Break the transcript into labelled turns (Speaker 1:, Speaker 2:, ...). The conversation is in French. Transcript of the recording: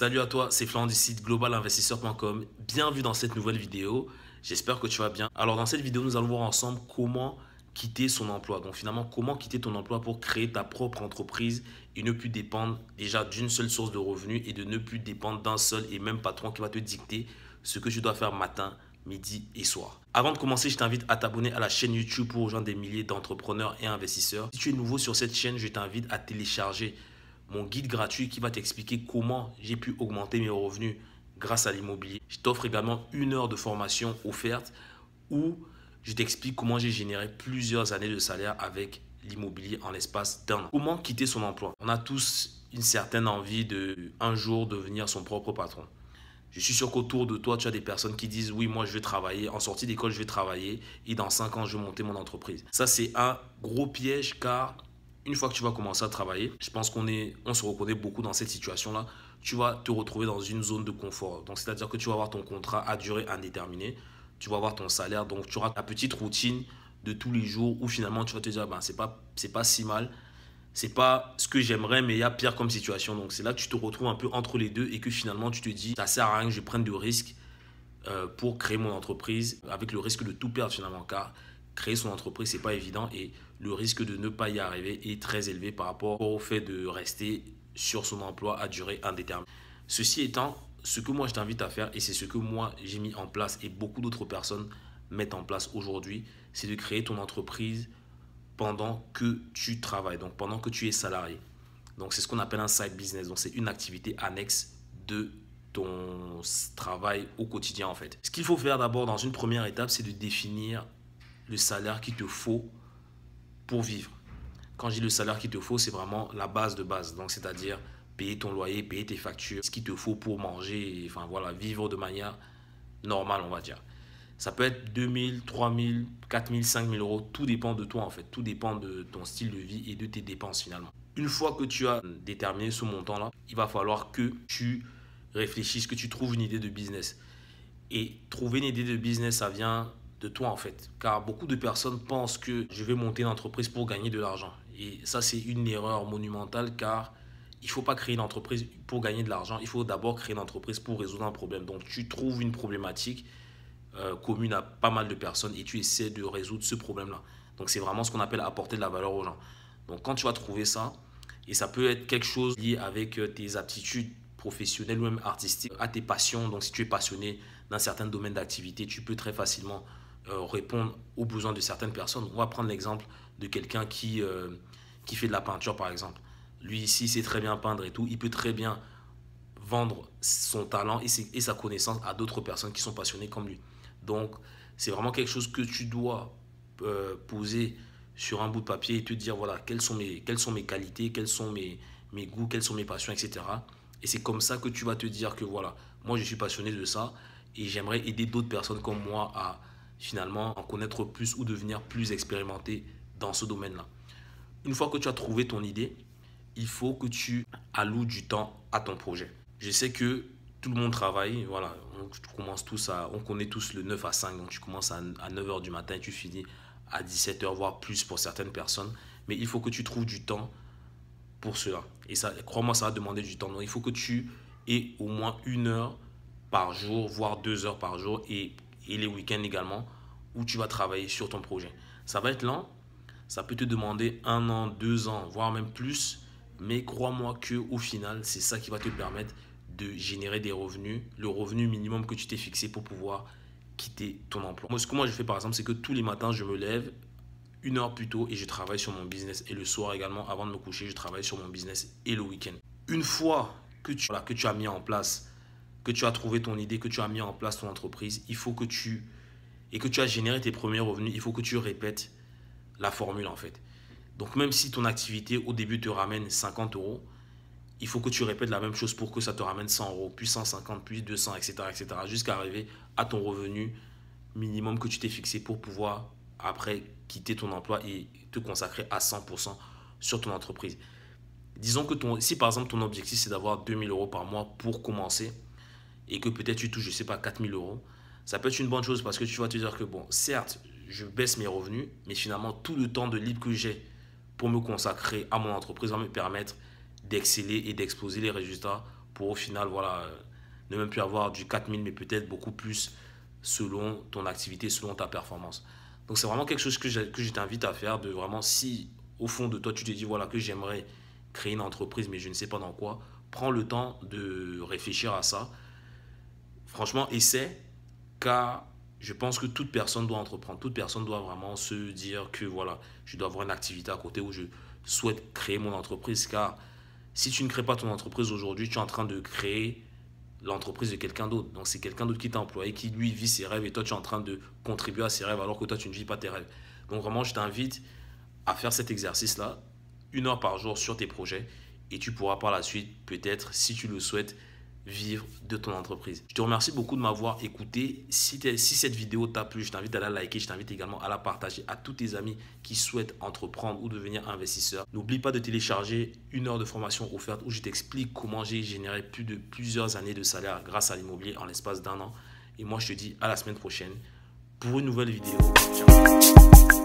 Speaker 1: Salut à toi, c'est Florent du site globalinvestisseur.com. Bienvenue dans cette nouvelle vidéo. J'espère que tu vas bien. Alors dans cette vidéo, nous allons voir ensemble comment quitter son emploi. Donc finalement, comment quitter ton emploi pour créer ta propre entreprise et ne plus dépendre déjà d'une seule source de revenus et de ne plus dépendre d'un seul et même patron qui va te dicter ce que tu dois faire matin, midi et soir. Avant de commencer, je t'invite à t'abonner à la chaîne YouTube pour rejoindre des milliers d'entrepreneurs et investisseurs. Si tu es nouveau sur cette chaîne, je t'invite à télécharger mon guide gratuit qui va t'expliquer comment j'ai pu augmenter mes revenus grâce à l'immobilier. Je t'offre également une heure de formation offerte où je t'explique comment j'ai généré plusieurs années de salaire avec l'immobilier en l'espace d'un an. Comment quitter son emploi On a tous une certaine envie de un jour devenir son propre patron. Je suis sûr qu'autour de toi, tu as des personnes qui disent oui, moi je vais travailler, en sortie d'école je vais travailler et dans cinq ans je vais monter mon entreprise. Ça c'est un gros piège car une fois que tu vas commencer à travailler, je pense qu'on on se reconnaît beaucoup dans cette situation-là. Tu vas te retrouver dans une zone de confort. Donc, c'est-à-dire que tu vas avoir ton contrat à durée indéterminée, tu vas avoir ton salaire, donc tu auras ta petite routine de tous les jours où finalement tu vas te dire, ben, c'est pas, c'est pas si mal, c'est pas ce que j'aimerais, mais il y a pire comme situation. Donc, c'est là que tu te retrouves un peu entre les deux et que finalement tu te dis, ça sert à rien que je prenne de risques euh, pour créer mon entreprise avec le risque de tout perdre finalement. Car créer son entreprise, c'est pas évident et le risque de ne pas y arriver est très élevé par rapport au fait de rester sur son emploi à durée indéterminée. Ceci étant, ce que moi je t'invite à faire et c'est ce que moi j'ai mis en place et beaucoup d'autres personnes mettent en place aujourd'hui, c'est de créer ton entreprise pendant que tu travailles, donc pendant que tu es salarié. Donc c'est ce qu'on appelle un side business, donc c'est une activité annexe de ton travail au quotidien en fait. Ce qu'il faut faire d'abord dans une première étape, c'est de définir le salaire qu'il te faut pour vivre. Quand j'ai le salaire qu'il te faut, c'est vraiment la base de base. Donc, c'est-à-dire payer ton loyer, payer tes factures, ce qu'il te faut pour manger, enfin voilà, vivre de manière normale, on va dire. Ça peut être 2000, 3000, 4000, 5000 euros. Tout dépend de toi en fait. Tout dépend de ton style de vie et de tes dépenses finalement. Une fois que tu as déterminé ce montant-là, il va falloir que tu réfléchisses, que tu trouves une idée de business. Et trouver une idée de business, ça vient de toi en fait. Car beaucoup de personnes pensent que je vais monter une entreprise pour gagner de l'argent. Et ça, c'est une erreur monumentale car il ne faut pas créer une entreprise pour gagner de l'argent. Il faut d'abord créer une entreprise pour résoudre un problème. Donc tu trouves une problématique euh, commune à pas mal de personnes et tu essaies de résoudre ce problème-là. Donc c'est vraiment ce qu'on appelle apporter de la valeur aux gens. Donc quand tu vas trouver ça, et ça peut être quelque chose lié avec euh, tes aptitudes professionnelles ou même artistiques, à tes passions. Donc si tu es passionné d'un certain domaine d'activité, tu peux très facilement euh, répondre aux besoins de certaines personnes. On va prendre l'exemple de quelqu'un qui, euh, qui fait de la peinture, par exemple. Lui, ici, sait très bien peindre et tout. Il peut très bien vendre son talent et, sa connaissance à d'autres personnes qui sont passionnées comme lui. Donc, c'est vraiment quelque chose que tu dois euh, poser sur un bout de papier et te dire, voilà, quelles sont mes, quelles sont mes qualités, quels sont mes, mes goûts, quelles sont mes passions, etc. Et c'est comme ça que tu vas te dire que, voilà, moi, je suis passionné de ça et j'aimerais aider d'autres personnes comme moi à finalement en connaître plus ou devenir plus expérimenté dans ce domaine-là. Une fois que tu as trouvé ton idée, il faut que tu alloues du temps à ton projet. Je sais que tout le monde travaille, voilà, on commence tous on connaît tous le 9 à 5, donc tu commences à 9h du matin et tu finis à 17h, voire plus pour certaines personnes, mais il faut que tu trouves du temps pour cela. Et ça, crois-moi, ça va demander du temps. Donc il faut que tu aies au moins une heure par jour, voire deux heures par jour, et et les week-ends également où tu vas travailler sur ton projet. Ça va être lent, ça peut te demander un an, deux ans, voire même plus, mais crois-moi que au final, c'est ça qui va te permettre de générer des revenus, le revenu minimum que tu t'es fixé pour pouvoir quitter ton emploi. Moi, ce que moi je fais par exemple, c'est que tous les matins, je me lève une heure plus tôt et je travaille sur mon business. Et le soir également, avant de me coucher, je travaille sur mon business et le week-end. Une fois que tu, que tu as mis en place que tu as trouvé ton idée, que tu as mis en place ton entreprise, il faut que tu et que tu as généré tes premiers revenus, il faut que tu répètes la formule en fait. Donc même si ton activité au début te ramène 50 euros, il faut que tu répètes la même chose pour que ça te ramène 100 euros, puis 150, puis 200, etc., etc., jusqu'à arriver à ton revenu minimum que tu t'es fixé pour pouvoir après quitter ton emploi et te consacrer à 100% sur ton entreprise. Disons que ton, si par exemple ton objectif c'est d'avoir 2000 euros par mois pour commencer, et que peut-être tu touches, je sais pas, 4000 euros, ça peut être une bonne chose parce que tu vas te dire que, bon, certes, je baisse mes revenus, mais finalement, tout le temps de libre que j'ai pour me consacrer à mon entreprise va me permettre d'exceller et d'exposer les résultats pour au final, voilà, euh, ne même plus avoir du 4000, mais peut-être beaucoup plus selon ton activité, selon ta performance. Donc, c'est vraiment quelque chose que que je t'invite à faire, de vraiment, si au fond de toi, tu te dis, voilà, que j'aimerais créer une entreprise, mais je ne sais pas dans quoi, prends le temps de réfléchir à ça franchement, essaie, car je pense que toute personne doit entreprendre, toute personne doit vraiment se dire que voilà, je dois avoir une activité à côté où je souhaite créer mon entreprise, car si tu ne crées pas ton entreprise aujourd'hui, tu es en train de créer l'entreprise de quelqu'un d'autre. Donc c'est quelqu'un d'autre qui t'a employé, qui lui vit ses rêves et toi tu es en train de contribuer à ses rêves alors que toi tu ne vis pas tes rêves. Donc vraiment je t'invite à faire cet exercice-là, une heure par jour sur tes projets et tu pourras par la suite peut-être, si tu le souhaites, vivre de ton entreprise. Je te remercie beaucoup de m'avoir écouté. Si, cette vidéo t'a plu, je t'invite à la liker, je t'invite également à la partager à tous tes amis qui souhaitent entreprendre ou devenir investisseur. N'oublie pas de télécharger une heure de formation offerte où je t'explique comment j'ai généré plus de plusieurs années de salaire grâce à l'immobilier en l'espace d'un an. Et moi, je te dis à la semaine prochaine pour une nouvelle vidéo. Ciao.